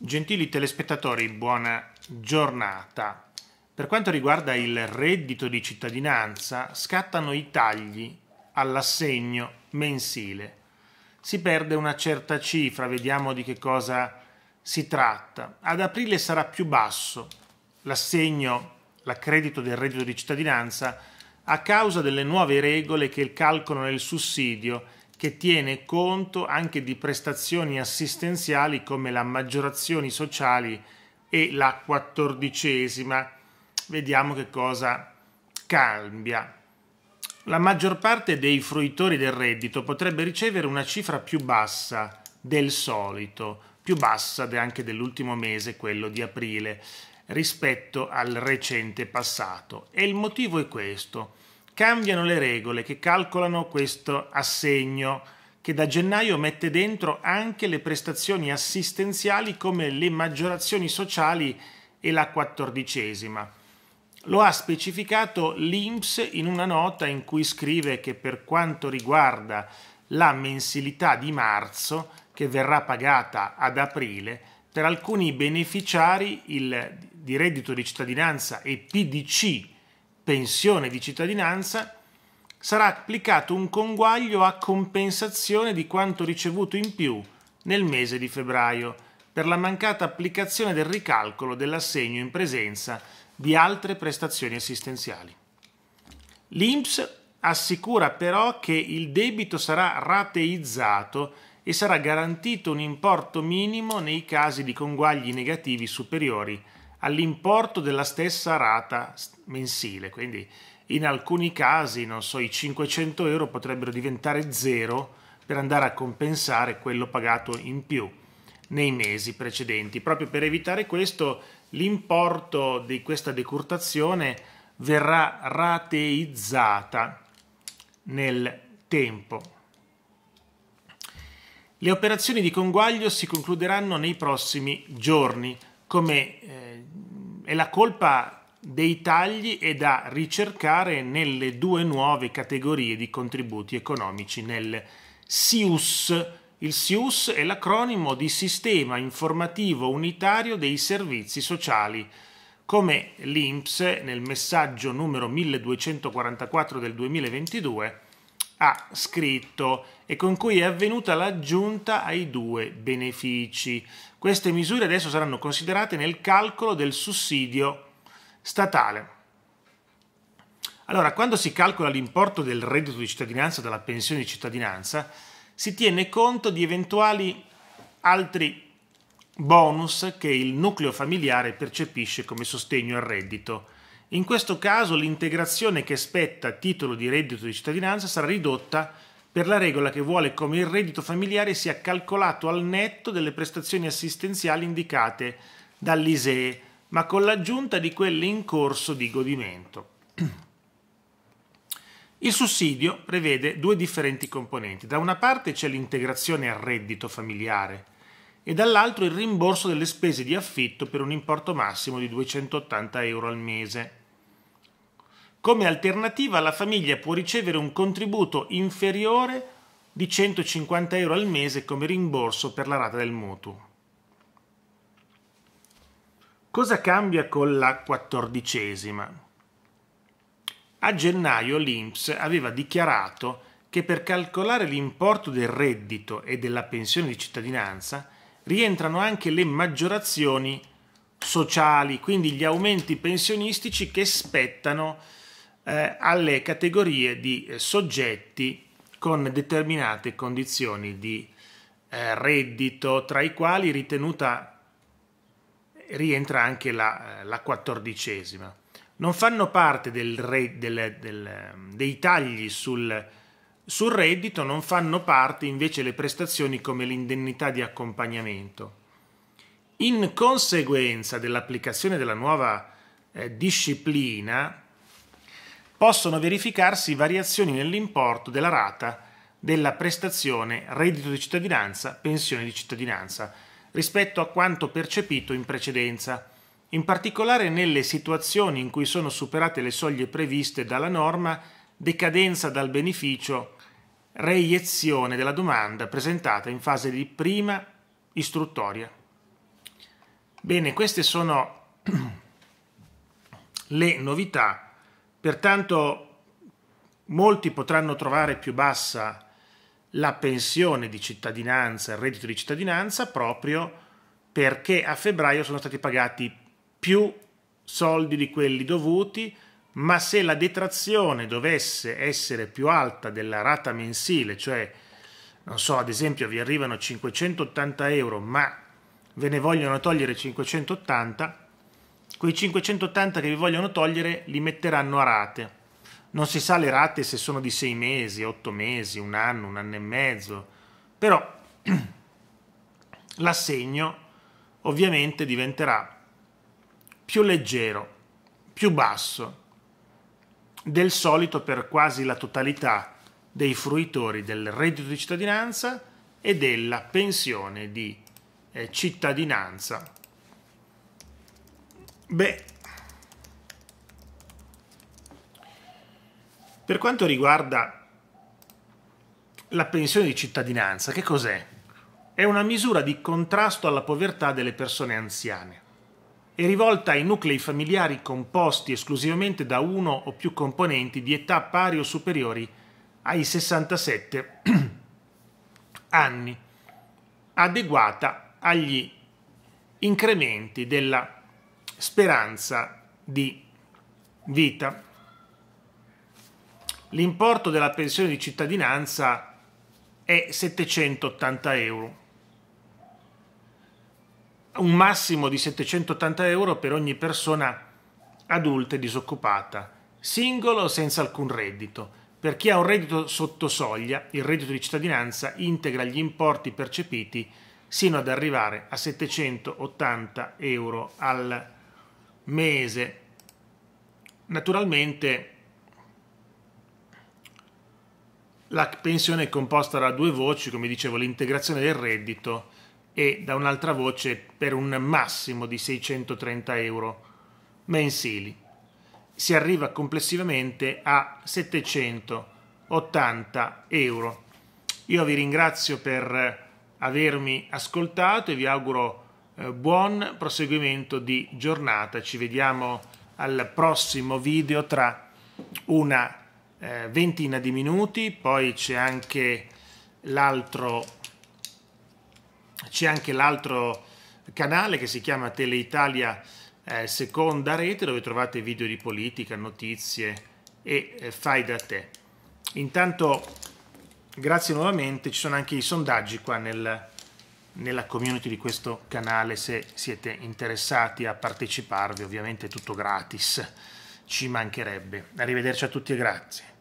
Gentili telespettatori, buona giornata. Per quanto riguarda il reddito di cittadinanza, scattano i tagli all'assegno mensile. Si perde una certa cifra, vediamo di che cosa si tratta. Ad aprile sarà più basso l'assegno, l'accredito del reddito di cittadinanza a causa delle nuove regole che calcolano il sussidio che tiene conto anche di prestazioni assistenziali come la maggiorazioni sociali e la quattordicesima. Vediamo che cosa cambia. La maggior parte dei fruitori del reddito potrebbe ricevere una cifra più bassa del solito, più bassa anche dell'ultimo mese, quello di aprile, rispetto al recente passato. E il motivo è questo cambiano le regole che calcolano questo assegno che da gennaio mette dentro anche le prestazioni assistenziali come le maggiorazioni sociali e la quattordicesima. Lo ha specificato l'INPS in una nota in cui scrive che per quanto riguarda la mensilità di marzo, che verrà pagata ad aprile, per alcuni beneficiari il, di reddito di cittadinanza e PDC pensione di cittadinanza, sarà applicato un conguaglio a compensazione di quanto ricevuto in più nel mese di febbraio per la mancata applicazione del ricalcolo dell'assegno in presenza di altre prestazioni assistenziali. L'INPS assicura però che il debito sarà rateizzato e sarà garantito un importo minimo nei casi di conguagli negativi superiori all'importo della stessa rata mensile, quindi in alcuni casi, non so, i 500 euro potrebbero diventare zero per andare a compensare quello pagato in più nei mesi precedenti. Proprio per evitare questo, l'importo di questa decurtazione verrà rateizzata nel tempo. Le operazioni di conguaglio si concluderanno nei prossimi giorni come eh, è la colpa dei tagli è da ricercare nelle due nuove categorie di contributi economici nel SIUS. Il SIUS è l'acronimo di Sistema Informativo Unitario dei Servizi Sociali. Come l'INPS nel messaggio numero 1244 del 2022 ha scritto e con cui è avvenuta l'aggiunta ai due benefici. Queste misure adesso saranno considerate nel calcolo del sussidio statale. Allora, quando si calcola l'importo del reddito di cittadinanza dalla pensione di cittadinanza, si tiene conto di eventuali altri bonus che il nucleo familiare percepisce come sostegno al reddito. In questo caso l'integrazione che spetta a titolo di reddito di cittadinanza sarà ridotta per la regola che vuole come il reddito familiare sia calcolato al netto delle prestazioni assistenziali indicate dall'ISEE, ma con l'aggiunta di quelle in corso di godimento. Il sussidio prevede due differenti componenti. Da una parte c'è l'integrazione al reddito familiare e dall'altro il rimborso delle spese di affitto per un importo massimo di 280 euro al mese. Come alternativa la famiglia può ricevere un contributo inferiore di 150 euro al mese come rimborso per la rata del mutuo. Cosa cambia con la quattordicesima? A gennaio l'INPS aveva dichiarato che per calcolare l'importo del reddito e della pensione di cittadinanza rientrano anche le maggiorazioni sociali, quindi gli aumenti pensionistici che spettano eh, alle categorie di eh, soggetti con determinate condizioni di eh, reddito, tra i quali ritenuta rientra anche la, eh, la quattordicesima. Non fanno parte del re, del, del, dei tagli sul, sul reddito, non fanno parte invece le prestazioni come l'indennità di accompagnamento. In conseguenza dell'applicazione della nuova eh, disciplina, possono verificarsi variazioni nell'importo della rata della prestazione reddito di cittadinanza, pensione di cittadinanza, rispetto a quanto percepito in precedenza, in particolare nelle situazioni in cui sono superate le soglie previste dalla norma, decadenza dal beneficio, reiezione della domanda presentata in fase di prima istruttoria. Bene, queste sono le novità Pertanto molti potranno trovare più bassa la pensione di cittadinanza, il reddito di cittadinanza, proprio perché a febbraio sono stati pagati più soldi di quelli dovuti, ma se la detrazione dovesse essere più alta della rata mensile, cioè non so, ad esempio vi arrivano 580 euro, ma ve ne vogliono togliere 580, Quei 580 che vi vogliono togliere li metteranno a rate. Non si sa le rate se sono di 6 mesi, 8 mesi, un anno, un anno e mezzo, però l'assegno ovviamente diventerà più leggero, più basso del solito per quasi la totalità dei fruitori del reddito di cittadinanza e della pensione di eh, cittadinanza Beh, per quanto riguarda la pensione di cittadinanza, che cos'è? È una misura di contrasto alla povertà delle persone anziane. È rivolta ai nuclei familiari composti esclusivamente da uno o più componenti di età pari o superiori ai 67 anni, adeguata agli incrementi della speranza di vita. L'importo della pensione di cittadinanza è 780 euro, un massimo di 780 euro per ogni persona adulta e disoccupata, singolo o senza alcun reddito. Per chi ha un reddito sotto soglia, il reddito di cittadinanza integra gli importi percepiti sino ad arrivare a 780 euro al mese mese. Naturalmente la pensione è composta da due voci, come dicevo, l'integrazione del reddito e da un'altra voce per un massimo di 630 euro mensili. Si arriva complessivamente a 780 euro. Io vi ringrazio per avermi ascoltato e vi auguro eh, buon proseguimento di giornata, ci vediamo al prossimo video tra una eh, ventina di minuti, poi c'è anche l'altro c'è anche l'altro canale che si chiama Teleitalia eh, Seconda Rete dove trovate video di politica, notizie e eh, fai da te. Intanto grazie nuovamente, ci sono anche i sondaggi qua nel nella community di questo canale se siete interessati a parteciparvi, ovviamente è tutto gratis, ci mancherebbe. Arrivederci a tutti e grazie.